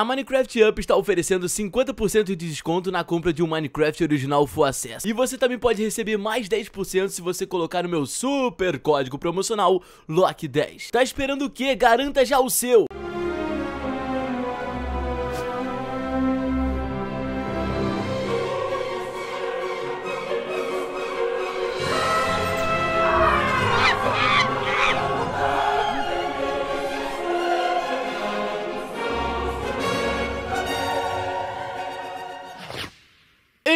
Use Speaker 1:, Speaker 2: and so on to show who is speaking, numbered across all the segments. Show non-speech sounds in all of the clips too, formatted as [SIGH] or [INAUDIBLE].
Speaker 1: A Minecraft Up está oferecendo 50% de desconto na compra de um Minecraft original Full Access. E você também pode receber mais 10% se você colocar o meu super código promocional LOCK10. Tá esperando o quê? Garanta já o seu!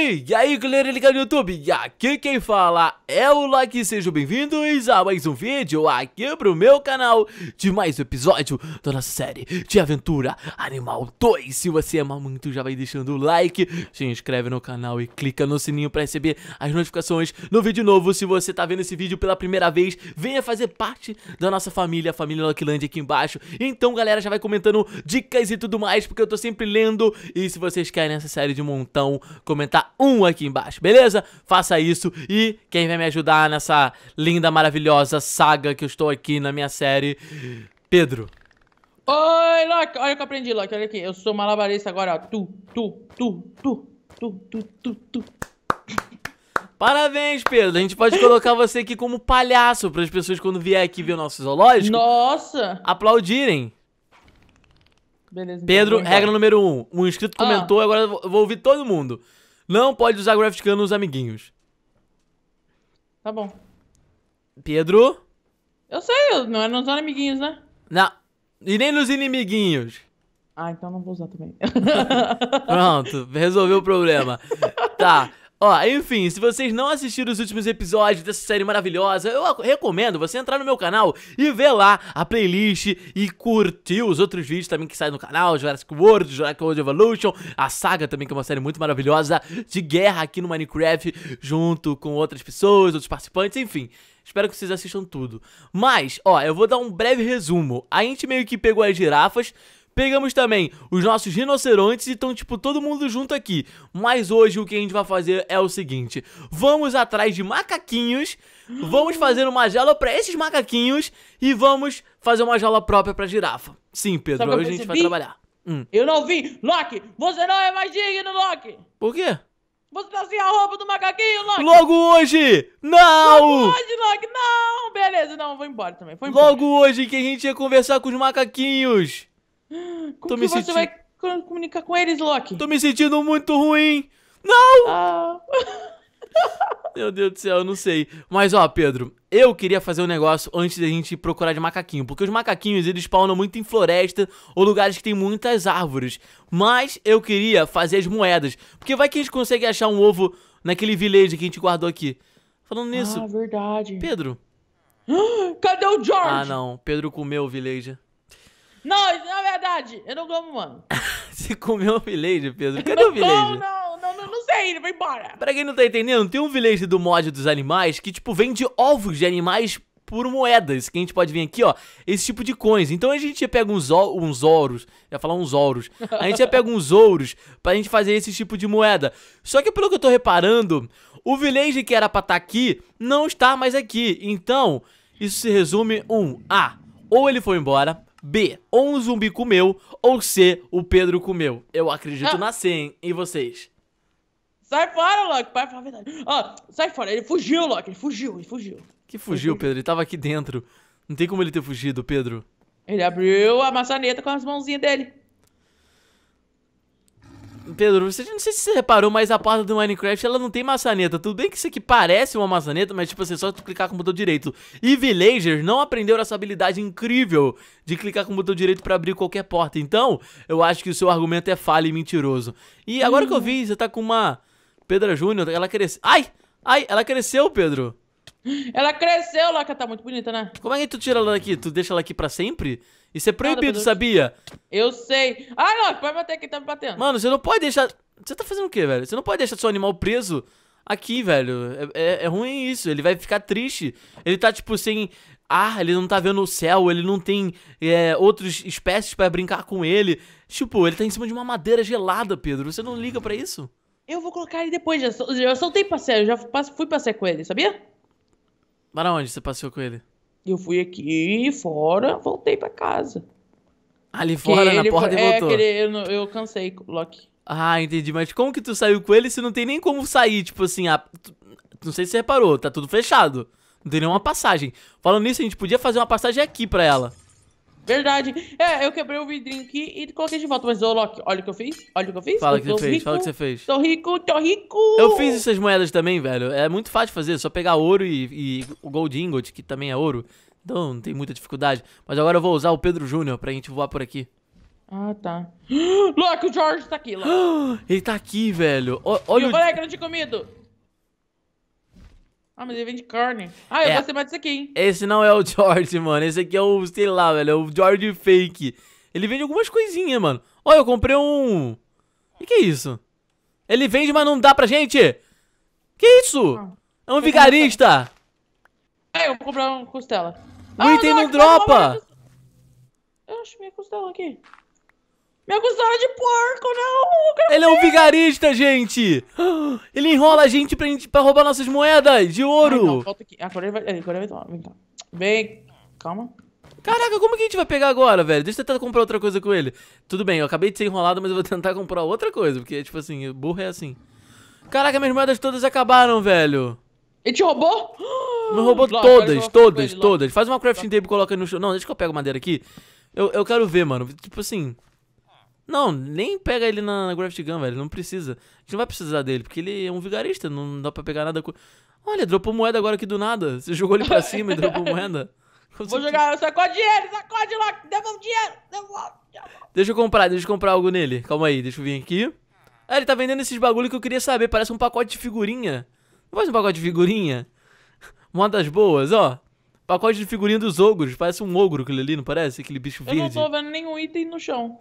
Speaker 1: E aí galera ligado no YouTube, e aqui quem fala é o Loki, sejam bem-vindos a mais um vídeo aqui pro meu canal De mais um episódio da nossa série de aventura Animal 2 Se você ama muito já vai deixando o like, se inscreve no canal e clica no sininho pra receber as notificações no vídeo novo Se você tá vendo esse vídeo pela primeira vez, venha fazer parte da nossa família, a família Lockland aqui embaixo Então galera, já vai comentando dicas e tudo mais, porque eu tô sempre lendo E se vocês querem essa série de montão, comentar um aqui embaixo, beleza? Faça isso e quem vai me ajudar nessa linda, maravilhosa saga que eu estou aqui na minha série, Pedro.
Speaker 2: Oi, Loki! Olha o que eu aprendi, Loki. Olha aqui, eu sou malabarista agora, ó. Tu, tu, tu, tu, tu, tu, tu, tu.
Speaker 1: Parabéns, Pedro. A gente pode colocar você aqui como palhaço para as pessoas quando vier aqui ver o nosso zoológico. Nossa! Aplaudirem.
Speaker 2: Beleza. Então, Pedro, então, regra
Speaker 1: número um. Um inscrito ah. comentou, agora eu vou ouvir todo mundo. Não pode usar Graphicano nos amiguinhos. Tá bom. Pedro?
Speaker 2: Eu sei, não é nos amiguinhos, né?
Speaker 1: Não. E nem nos inimiguinhos.
Speaker 2: Ah, então não vou
Speaker 1: usar também. [LAUGHS] Pronto, resolveu o problema. Tá. [LAUGHS] Ó, enfim, se vocês não assistiram os últimos episódios dessa série maravilhosa, eu recomendo você entrar no meu canal e ver lá a playlist e curtir os outros vídeos também que saem no canal, Jurassic World, Jurassic World Evolution, a saga também, que é uma série muito maravilhosa de guerra aqui no Minecraft, junto com outras pessoas, outros participantes, enfim. Espero que vocês assistam tudo. Mas, ó, eu vou dar um breve resumo. A gente meio que pegou as girafas, Pegamos também os nossos rinocerontes e estão, tipo, todo mundo junto aqui. Mas hoje o que a gente vai fazer é o seguinte: vamos atrás de macaquinhos, vamos fazer uma jaula para esses macaquinhos e vamos fazer uma jaula própria para girafa. Sim, Pedro, hoje a gente vai trabalhar. Hum. Eu
Speaker 2: não vi! Loki, você não é mais digno, Loki! Por quê? Você tá sem a roupa do macaquinho, Loki! Logo hoje! Não! Logo hoje, Loki! Não! Beleza, não, vou embora também.
Speaker 1: embora. Logo hoje que a gente ia conversar com os macaquinhos!
Speaker 2: Como Tô que me você senti... vai
Speaker 1: comunicar com eles, Loki? Tô me sentindo muito ruim. Não! Ah. [LAUGHS] Meu Deus do céu, eu não sei. Mas ó, Pedro, eu queria fazer um negócio antes da gente procurar de macaquinho, porque os macaquinhos eles spawnam muito em floresta ou lugares que tem muitas árvores. Mas eu queria fazer as moedas, porque vai que a gente consegue achar um ovo naquele village que a gente guardou aqui. Falando nisso. Ah, verdade. Pedro. [GASPS] Cadê o George? Ah, não. Pedro comeu o village.
Speaker 2: Não, isso não é verdade. Eu não como, mano.
Speaker 1: [LAUGHS] Você comeu um village, Pedro? Cadê não o village? não, não, não, não sei, ele vai embora. Pra quem não tá entendendo, tem um village do mod dos animais que, tipo, vende ovos de animais por moedas, que a gente pode vir aqui, ó, esse tipo de coins. Então a gente pega uns, uns ouros, ia falar uns ouros, a gente pega uns ouros pra gente fazer esse tipo de moeda. Só que pelo que eu tô reparando, o village que era pra estar tá aqui, não está mais aqui. Então, isso se resume um, a, ou ele foi embora, B, ou um zumbi comeu, ou C, o Pedro comeu. Eu acredito ah. na C, hein? E vocês?
Speaker 2: Sai fora, Loki, para falar a verdade. Ó, oh, sai fora, ele fugiu, Loki, ele fugiu, ele fugiu. Que fugiu,
Speaker 1: Pedro? Ele tava aqui dentro. Não tem como ele ter fugido, Pedro. Ele abriu a maçaneta com as mãozinhas dele. Pedro, você não sei se você reparou, mas a porta do Minecraft ela não tem maçaneta. Tudo bem que isso aqui parece uma maçaneta, mas tipo assim, é só tu clicar com o botão direito. E villagers não aprenderam essa habilidade incrível de clicar com o botão direito pra abrir qualquer porta. Então, eu acho que o seu argumento é falho e mentiroso. E agora que eu vi, você tá com uma Pedra Júnior, ela cresceu. Ai! Ai, ela cresceu, Pedro! Ela cresceu, Loki, tá muito bonita, né? Como é que tu tira ela daqui? Tu deixa ela aqui pra sempre? Isso é proibido, Nada, sabia? Eu sei. Ah, Loki, pode
Speaker 2: bater aqui, tá me batendo.
Speaker 1: Mano, você não pode deixar... Você tá fazendo o quê, velho? Você não pode deixar seu animal preso aqui, velho. É, é, é ruim isso, ele vai ficar triste. Ele tá, tipo, sem ar, ele não tá vendo o céu, ele não tem é, outras espécies para brincar com ele. Tipo, ele tá em cima de uma madeira gelada, Pedro. Você não liga para isso?
Speaker 2: Eu vou colocar ele depois, já, já soltei passeio, já fui passear com ele, sabia?
Speaker 1: Para onde você passeou com ele? Eu fui
Speaker 2: aqui fora, voltei para casa.
Speaker 1: Ali fora, que na ele, porta, é, e voltou. Ele, eu, eu cansei, Loki. Ah, entendi. Mas como que tu saiu com ele se não tem nem como sair? Tipo assim, a... não sei se você reparou, tá tudo fechado. Não tem nenhuma passagem. Falando nisso, a gente podia fazer uma passagem aqui pra ela. Verdade. É, eu quebrei o vidrinho aqui e coloquei de volta. Mas, ô, Loki,
Speaker 2: olha o que eu fiz. Olha o que eu fiz. Fala o que você fez, rico, fala o que você fez. Tô rico, tô rico. Eu fiz
Speaker 1: essas moedas também, velho. É muito fácil fazer. É só pegar ouro e, e o gold ingot, que também é ouro. Então não tem muita dificuldade. Mas agora eu vou usar o Pedro Júnior pra gente voar por aqui.
Speaker 2: Ah, tá. [GASPS] Loki, o George tá aqui, Loki.
Speaker 1: [GASPS] Ele tá aqui, velho. olha
Speaker 2: e o... moleque, não tinha comido. Ah, mas ele vende carne. Ah, eu é, gostei mais desse aqui, hein?
Speaker 1: Esse não é o [LAUGHS] George, mano. Esse aqui é o, sei lá, velho, é o George Fake. Ele vende algumas coisinhas, mano. Olha, eu comprei um... O que, que, é isso? Ele vende, mas não dá pra gente? Que isso? Ah. é um vigarista.
Speaker 2: É, eu vou comprar uma costela.
Speaker 1: O ah, item não, não tá dropa.
Speaker 2: Eu acho minha costela aqui. Me acusaram de porco, não! Ele é um vigarista,
Speaker 1: gente! [GASPS] Ele enrola a gente pra, gente, pra roubar nossas moedas de ouro! Ai, não,
Speaker 2: aqui. Ah, agora ele vai, é, agora ele vai tomar. Vem cá. Calma.
Speaker 1: Caraca, como que a gente vai pegar agora, velho? Deixa eu tentar comprar outra coisa com ele. Tudo bem, eu acabei de ser enrolado, mas eu vou tentar comprar outra coisa. Porque, tipo assim, burro é assim. Caraca, minhas moedas todas acabaram, velho.
Speaker 2: Ele te roubou? Me roubou todas, todas, todas.
Speaker 1: Faz uma crafting table e coloca no chão. Não, deixa que eu pego madeira aqui. Eu, eu quero ver, mano. Tipo assim... Não, nem pega ele na, na Graft Gun, velho. Não precisa. A gente não vai precisar dele, porque ele é um vigarista, não dá pra pegar nada. com. Olha, dropou moeda agora aqui do nada. Você jogou ele pra [LAUGHS] cima e dropou moeda. Como Vou jogar,
Speaker 2: sacode ele, sacode lá, devolve dinheiro, devolve.
Speaker 1: Deixa eu comprar, deixa eu comprar algo nele. Calma aí, deixa eu vir aqui. Ah, ele tá vendendo esses bagulho que eu queria saber. Parece um pacote de figurinha. Não faz um pacote de figurinha? [LAUGHS] Uma das boas, ó. Pacote de figurinha dos ogros. Parece um ogro aquele ali, não parece? Aquele bicho verde. Eu não tô
Speaker 2: vendo nenhum item no chão.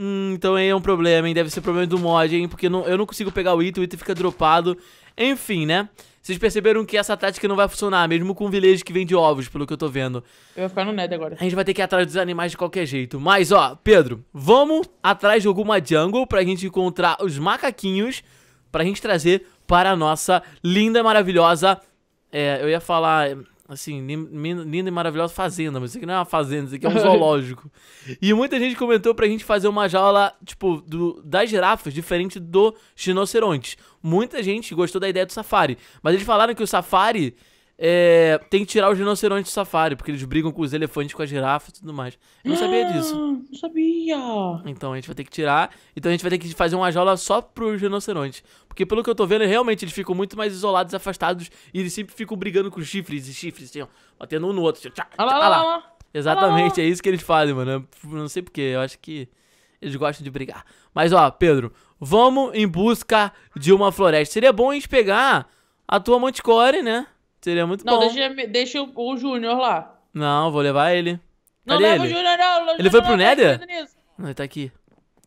Speaker 1: Hum, então aí é um problema, hein? Deve ser problema do mod, hein? Porque não, eu não consigo pegar o item, o item fica dropado. Enfim, né? Vocês perceberam que essa tática não vai funcionar, mesmo com o village que vende ovos, pelo que eu tô vendo. Eu vou ficar no Nether agora. A gente vai ter que ir atrás dos animais de qualquer jeito. Mas, ó, Pedro, vamos atrás de alguma jungle pra gente encontrar os macaquinhos pra gente trazer para a nossa linda, maravilhosa... É, eu ia falar assim, linda e maravilhosa fazenda, mas isso aqui não é uma fazenda, isso aqui é um [LAUGHS] zoológico. e muita gente comentou pra gente fazer uma jaula, tipo, do, das girafas, diferente do rinoceronte. Muita gente gostou da ideia do safari, mas eles falaram que o safari é, tem que tirar os rinocerontes do safari, porque eles brigam com os elefantes, com as girafas e tudo mais. Eu não sabia ah, disso.
Speaker 2: Não sabia.
Speaker 1: Então a gente vai ter que tirar. Então a gente vai ter que fazer uma jaula só pros rinocerontes. Porque pelo que eu tô vendo, realmente eles ficam muito mais isolados, afastados. E eles sempre ficam brigando com chifres e chifres, assim, ó, batendo um no outro. Assim, tchá, tchá, tá lá, lá, lá. lá, Exatamente, é isso que eles fazem, mano. Eu não sei porquê, eu acho que eles gostam de brigar. Mas ó, Pedro, vamos em busca de uma floresta. Seria bom a gente pegar a tua montecore né? Seria muito não, bom. Não,
Speaker 2: deixa, deixa o, o Júnior lá.
Speaker 1: Não, vou levar ele. Não Cadê leva ele? o Júnior, não. Ele foi pro tá Nether? Não, ele tá aqui.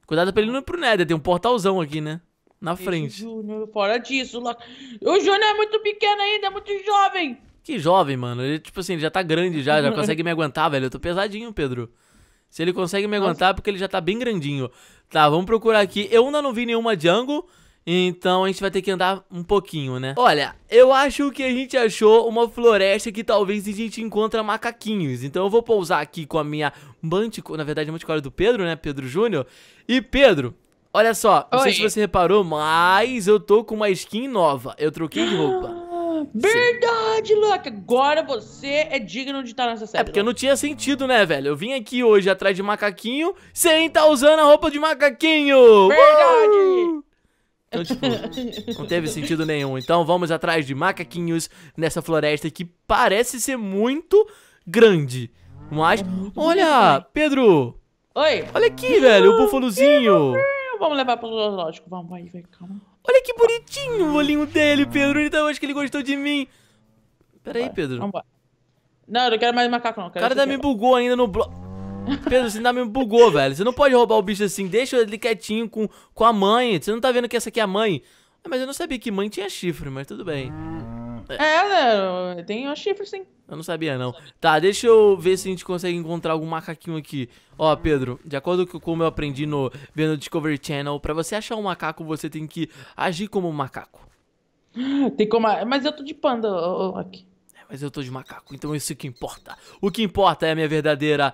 Speaker 1: Cuidado pra ele não ir pro Nether, tem um portalzão aqui, né? Na frente. frente.
Speaker 2: Júnior, fora disso. Lá... O Júnior é muito pequeno ainda, é muito jovem.
Speaker 1: Que jovem, mano. Ele, tipo assim, ele já tá grande já, já consegue me aguentar, velho. Eu tô pesadinho, Pedro. Se ele consegue me aguentar, é porque ele já tá bem grandinho. Tá, vamos procurar aqui. Eu ainda não vi nenhuma jungle. Então a gente vai ter que andar um pouquinho, né? Olha, eu acho que a gente achou uma floresta que talvez a gente encontra macaquinhos. Então eu vou pousar aqui com a minha mantico... Na verdade, a manticora do Pedro, né? Pedro Júnior. E Pedro, olha só. Não sei se você reparou, mas eu tô com uma skin nova. Eu troquei de roupa.
Speaker 2: Ah, verdade, Luck. Agora você é digno de estar nessa é série. É porque não
Speaker 1: tinha sentido, né, velho? Eu vim aqui hoje atrás de macaquinho sem estar tá usando a roupa de macaquinho. Verdade. Uh! Então, tipo, não teve sentido nenhum. Então vamos atrás de macaquinhos nessa floresta que parece ser muito grande. Mas, é olha, Pedro!
Speaker 2: Oi! Olha aqui, velho, o búfalozinho! Vamos levar pro zoológico, vamos aí, vai, calma. Olha
Speaker 1: que bonitinho o olhinho dele, Pedro. Então acho que ele gostou de mim. Pera aí, Pedro. Vamos embora.
Speaker 2: Não, eu não quero mais macaco, não. O cara ainda me
Speaker 1: bugou ainda no bloco. Pedro, você ainda me bugou, velho. Você não pode roubar o bicho assim. Deixa ele quietinho com, com a mãe. Você não tá vendo que essa aqui é a mãe? Ah, mas eu não sabia que mãe tinha chifre, mas tudo bem. É,
Speaker 2: né? Tem um chifre sim.
Speaker 1: Eu não sabia, não. Tá, deixa eu ver se a gente consegue encontrar algum macaquinho aqui. Ó, Pedro, de acordo com como eu aprendi no vendo Discovery Channel, pra você achar um macaco, você tem que agir como um macaco. [GASPS] Tem como. Mas eu tô de panda aqui. É, mas eu tô de macaco, então isso que importa. O que importa é a minha verdadeira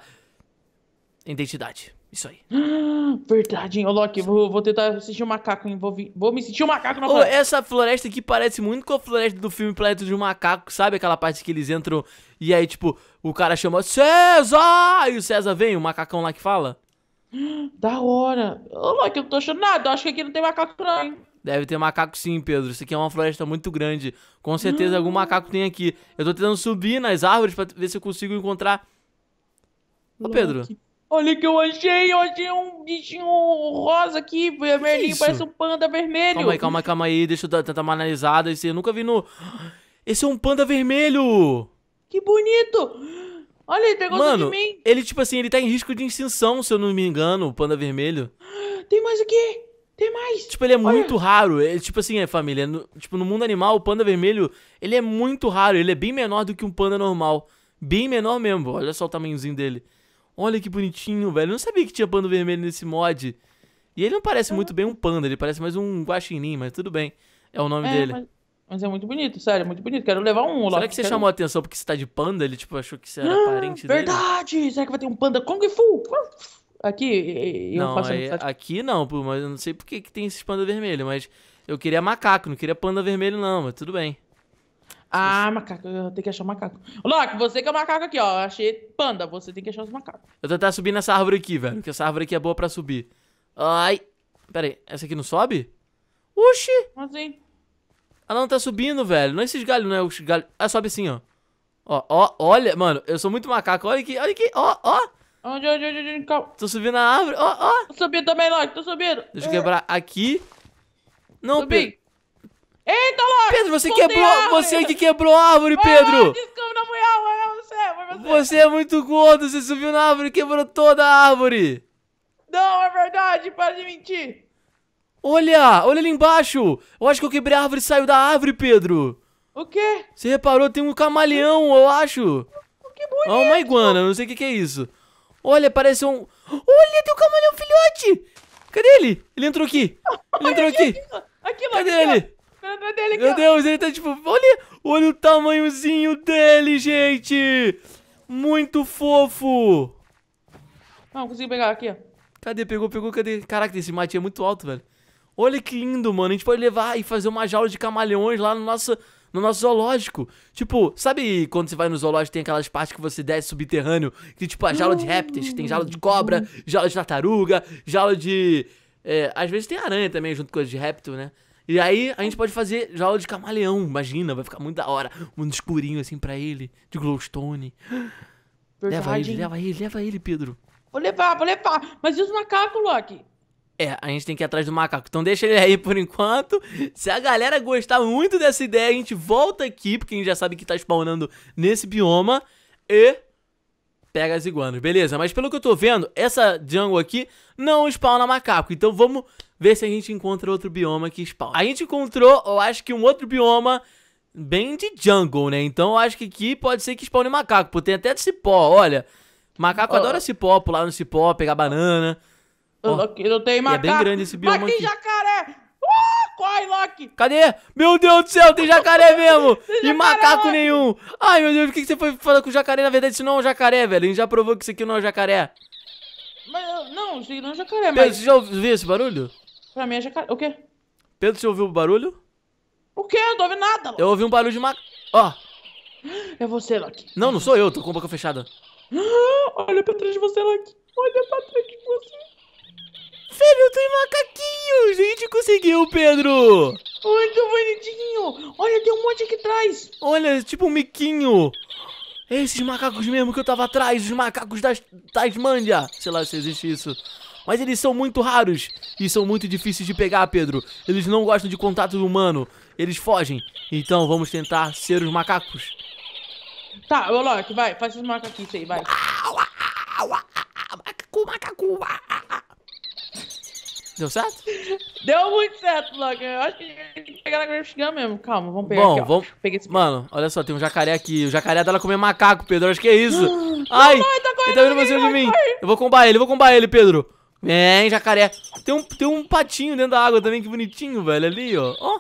Speaker 1: Identidade. Isso aí.
Speaker 2: [GASPS] Verdade, hein? Ô, Loki, vou, vou tentar sentir o um macaco, hein? Vou, vou me sentir o um macaco na floresta. essa
Speaker 1: floresta aqui parece muito com a floresta do filme Planeta de um Macaco, sabe? Aquela parte que eles entram e aí, tipo, o cara chama César! E o César vem, o macacão lá que fala. [GASPS] Da hora.
Speaker 2: Ô, Loki, eu não tô achando nada. Eu acho que aqui não tem macaco, não, hein?
Speaker 1: Deve ter macaco sim, Pedro. Isso aqui é uma floresta muito grande. Com certeza hum. algum macaco tem aqui. Eu tô tentando subir nas árvores pra ver se eu consigo encontrar. Ô, Loki. Pedro.
Speaker 2: Olha que eu achei, eu achei um bichinho
Speaker 1: rosa
Speaker 2: aqui, vermelhinho, é parece um panda vermelho. Calma aí, calma
Speaker 1: aí, calma aí, deixa eu tentar uma analisada. Esse eu nunca vi no. Esse é um panda vermelho!
Speaker 2: Que bonito! Olha, ele pegou Mano, de mim.
Speaker 1: Ele, tipo assim, ele tá em risco de extinção, se eu não me engano, o panda vermelho.
Speaker 2: Tem mais aqui!
Speaker 1: Tem mais! Tipo, ele é Olha. muito raro. Ele, tipo assim, é família. No, tipo, no mundo animal, o panda vermelho, ele é muito raro. Ele é bem menor do que um panda normal. Bem menor mesmo. Olha só o tamanhozinho dele. Olha que bonitinho, velho. Eu não sabia que tinha pano vermelho nesse mod. E ele não parece muito bem um panda, ele parece mais um guaxinim, mas tudo bem. É o nome é, dele. Mas, mas, é muito bonito, sério, é muito bonito. Quero levar um lá. Será que você quero... chamou a atenção porque você tá de panda? Ele, tipo, achou que você era ah, parente verdade! dele?
Speaker 2: Verdade! Será que vai ter um panda Kung Fu? Aqui,
Speaker 1: eu não, faço é, aí, Aqui não, pô, mas eu não sei por que, que tem esses panda vermelho, mas eu queria macaco, não queria panda vermelho não, mas tudo bem.
Speaker 2: Ah, macaco, eu tenho que achar o macaco. Loki, você que é o macaco aqui, ó. Achei panda, você tem que achar os macacos.
Speaker 1: Eu vou tentar subir nessa árvore aqui, velho, porque essa árvore aqui é boa pra subir. Ai. Pera aí, essa aqui não sobe?
Speaker 2: Uxi! Como assim?
Speaker 1: Ela não tá subindo, velho. Não é esses galhos, não é os galhos. Ah, sobe assim, ó. Ó, ó, olha, mano, eu sou muito macaco. Olha aqui, olha aqui, ó, ó. Onde, onde, onde, onde, calma. Tô subindo na árvore, ó, ó. Tô subindo também, Loki, tô subindo. Deixa eu quebrar aqui. Não, Subi.
Speaker 2: Eita, louco! Pedro, você quebrou. Você que
Speaker 1: quebrou a árvore, Pedro!
Speaker 2: desculpa, não foi árvore, não sei, foi
Speaker 1: você. Você é muito gordo, você subiu na árvore e quebrou toda a árvore!
Speaker 2: Não, é verdade, para de mentir!
Speaker 1: Olha, olha ali embaixo! Eu acho que eu quebrei a árvore e saiu da árvore, Pedro! O quê? Você reparou? Tem um camaleão, eu acho! Que bonito! Ah, uma iguana, não sei o que, é isso. Olha, parece um... Olha, tem um camaleão filhote! Cadê ele? Ele entrou aqui! Ele entrou aqui! Aqui, aquilo, Cadê ele?
Speaker 2: Meu Deus, ele tá
Speaker 1: tipo. Olha, olha o tamanhozinho dele, gente! Muito fofo! Não, consegui pegar aqui, ó. Cadê? Pegou, pegou, cadê? Caraca, esse mate é muito alto, velho. Olha que lindo, mano. A gente pode levar e fazer uma jaula de camaleões lá no nosso, no nosso zoológico. Tipo, sabe quando você vai no zoológico tem aquelas partes que você desce subterrâneo? Que tipo a jaula de répteis, que tem jaula de cobra, jaula de tartaruga, jaula de. É, às vezes tem aranha também junto com as de réptil, né? E aí a gente pode fazer jaula de camaleão, imagina, vai ficar muito da hora. Um mundo escurinho assim pra ele, de glowstone. Verdade. Leva ele, leva
Speaker 2: ele, leva ele, Pedro. Vou levar, vou levar. Mas e os macacos, Loki?
Speaker 1: É, a gente tem que ir atrás do macaco. Então deixa ele aí por enquanto. Se a galera gostar muito dessa ideia, a gente volta aqui, porque a gente já sabe que tá spawnando nesse bioma. E pega as iguanas, beleza? Mas pelo que eu tô vendo, essa jungle aqui não spawna macaco. Então vamos ver se a gente encontra outro bioma que spawn. A gente encontrou, eu acho que um outro bioma bem de jungle, né? Então eu acho que aqui pode ser que spawne macaco, pô, tem até cipó, olha. Macaco oh. adora cipó, pular no cipó, pegar banana. Oh. Loki,
Speaker 2: não tem macaco. é bem grande esse bioma Mas aqui.
Speaker 1: jacaré!
Speaker 2: Uh, corre, Loki!
Speaker 1: Cadê? Meu Deus do céu, tem jacaré mesmo! [LAUGHS] tem jacaré, e macaco Loki. nenhum! Ai, meu Deus, o que você foi falar com o jacaré? Na verdade, isso não é um jacaré, velho. A gente já provou que isso aqui não é um jacaré.
Speaker 2: Mas, não, isso não é um jacaré, mas... Você já
Speaker 1: ouviu esse barulho?
Speaker 2: Pra mim é jacaré. O quê?
Speaker 1: Pedro, você ouviu o barulho?
Speaker 2: O quê? Eu não ouvi nada.
Speaker 1: Eu ouvi um barulho de uma... Ó. É você, Loki. Não, não sou eu. Tô com a boca fechada.
Speaker 2: [GASPS] Olha pra trás de você, Loki. Olha pra trás de você. Filho, tem
Speaker 1: macaquinho! A gente conseguiu, Pedro! Olha bonitinho! Olha, tem um monte aqui atrás! Olha, tipo um miquinho! Esses macacos mesmo que eu tava atrás, os macacos da Tasmândia! Sei lá se existe isso. Mas eles são muito raros e são muito difíceis de pegar, Pedro. Eles não gostam de contato humano. Eles fogem. Então vamos tentar ser os macacos.
Speaker 2: Tá, ô Loki, vai, faz os macaquitos aí, vai. Macacu,
Speaker 1: macacu. Ah, ah, ah, Deu
Speaker 2: certo? Deu muito certo, Loki. Eu acho que tem que pegar na Graphscan mesmo. Calma, vamos pegar Bom, aqui,
Speaker 1: vamos... Peguei esse... Mano, olha só, tem um jacaré aqui. O jacaré dela comer macaco, Pedro. Acho que é isso. [GASPS] Ai, não, não, tá ele tá, tá vindo pra cima de mim. Eu vou combar ele, eu vou combar ele, Pedro. Vem, é, jacaré. Tem um, tem um patinho dentro da água também, que bonitinho, velho, ali, ó. Ó.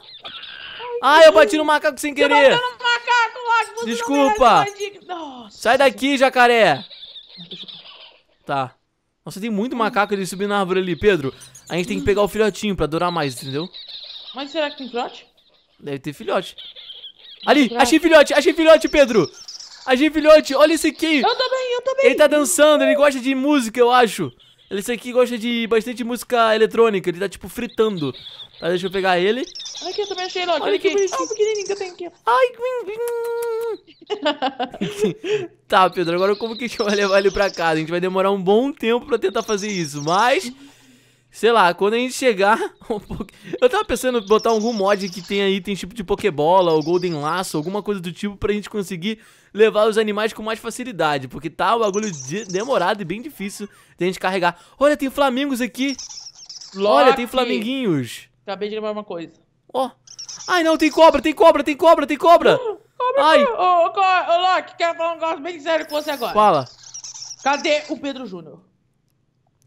Speaker 1: Ah, eu bati no macaco sem querer. Você no
Speaker 2: macaco, Loki, você Desculpa. Nossa,
Speaker 1: Sai daqui, jacaré. Tá. Nossa, tem muito macaco ali subindo na árvore ali, Pedro. A gente tem que pegar o filhotinho pra durar mais, entendeu?
Speaker 2: Mas será que tem filhote?
Speaker 1: Deve ter filhote. Ali, achei filhote, achei filhote, Pedro. Achei filhote, olha esse aqui. Eu também, eu também. Ele tá dançando, ele gosta de música, eu acho. Esse aqui gosta de bastante música eletrônica, ele tá tipo fritando. Tá, deixa eu pegar ele.
Speaker 2: Olha aqui, eu também achei ele, olha, olha aqui. aqui. Ah, o pequenininho que eu tenho aqui.
Speaker 1: Ai, [LAUGHS] Tá, Pedro, agora como que a gente vai levar ele pra casa? A gente vai demorar um bom tempo pra tentar fazer isso, mas... Sei lá, quando a gente chegar... [LAUGHS] eu tava pensando em botar algum mod que tenha item tipo de Pokébola ou Golden Laço, alguma coisa do tipo pra gente conseguir levar os animais com mais facilidade, porque tá o bagulho de demorado e bem difícil de a gente carregar. Olha, tem flamingos aqui. Loki. Olha, tem flaminguinhos.
Speaker 2: Acabei de lembrar uma coisa.
Speaker 1: Ó. Oh. Ai, não, tem cobra, tem cobra, tem cobra, tem cobra. Uh,
Speaker 2: cobra Ai. Ô, oh, oh, Loki, quero falar um negócio bem sério com você agora. Fala. Cadê o Pedro Júnior?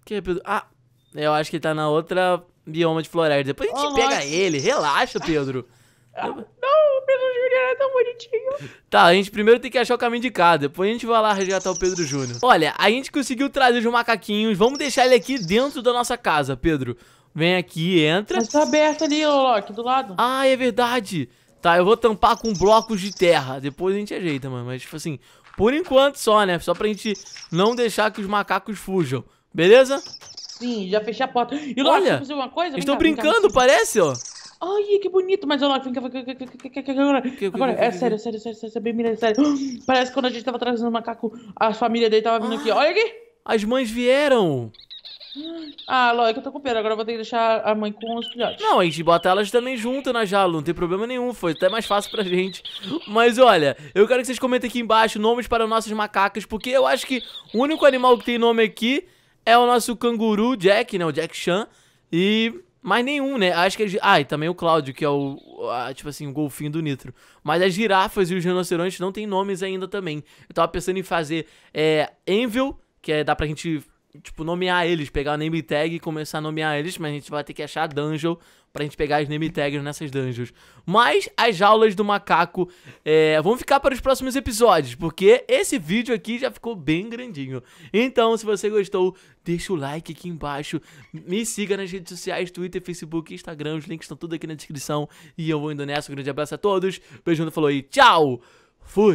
Speaker 2: Quem é Pedro? Ah,
Speaker 1: eu acho que ele tá na outra bioma de floresta. Depois a gente oh, pega nossa. ele. Relaxa, Pedro. Ah, não,
Speaker 2: o Pedro Júnior é tão bonitinho.
Speaker 1: Tá, a gente primeiro tem que achar o caminho de casa. Depois a gente vai lá resgatar o Pedro Júnior. Olha, a gente conseguiu trazer os macaquinhos. Vamos deixar ele aqui dentro da nossa casa, Pedro. Vem aqui, entra. Mas tá aberto ali, Loki, do lado. Ah, é verdade. Tá, eu vou tampar com blocos de terra. Depois a gente ajeita, mano. Mas, tipo assim, por enquanto só, né? Só pra gente não deixar que os macacos fujam. Beleza? Sim, já fechei a porta. E Olha, uma
Speaker 2: coisa? estão cá, brincando, cá, parece, ó. Ai, que bonito, mas olha, vem cá, vem cá, vem cá, vem cá, agora. Agora, é sério, sério, sério, sério, bem mirado, sério. [GASPS] Parece que quando a gente tava trazendo o macaco, a família dele tava
Speaker 1: vindo aqui. Ah! Olha aqui! As mães vieram!
Speaker 2: Ah, Ló, é que eu tô com pena, agora vou ter que deixar a mãe com os
Speaker 1: filhotes. Não, a gente bota elas também junto na jaula, não tem problema nenhum, foi até mais fácil pra gente. Mas olha, eu quero que vocês comentem aqui embaixo nomes para nossos macacos porque eu acho que o único animal que tem nome aqui é o nosso canguru Jack, né? O Jack Chan. E mais nenhum, né? Acho que é. Ah, e também o Cláudio, que é o. A, tipo assim, o golfinho do Nitro. Mas as girafas e os rinocerontes não têm nomes ainda também. Eu tava pensando em fazer é, Envel, que é, dá pra gente tipo, nomear eles, pegar o name tag e começar a nomear eles, mas a gente vai ter que achar dungeon pra gente pegar as name tags nessas dungeons. Mas as aulas do macaco é, vão ficar para os próximos episódios, porque esse vídeo aqui já ficou bem grandinho. Então, se você gostou, deixa o like aqui embaixo, me siga nas redes sociais, Twitter, Facebook, Instagram, os links estão tudo aqui na descrição. E eu vou indo nessa, um grande abraço a todos, beijo, falou e tchau! Fui!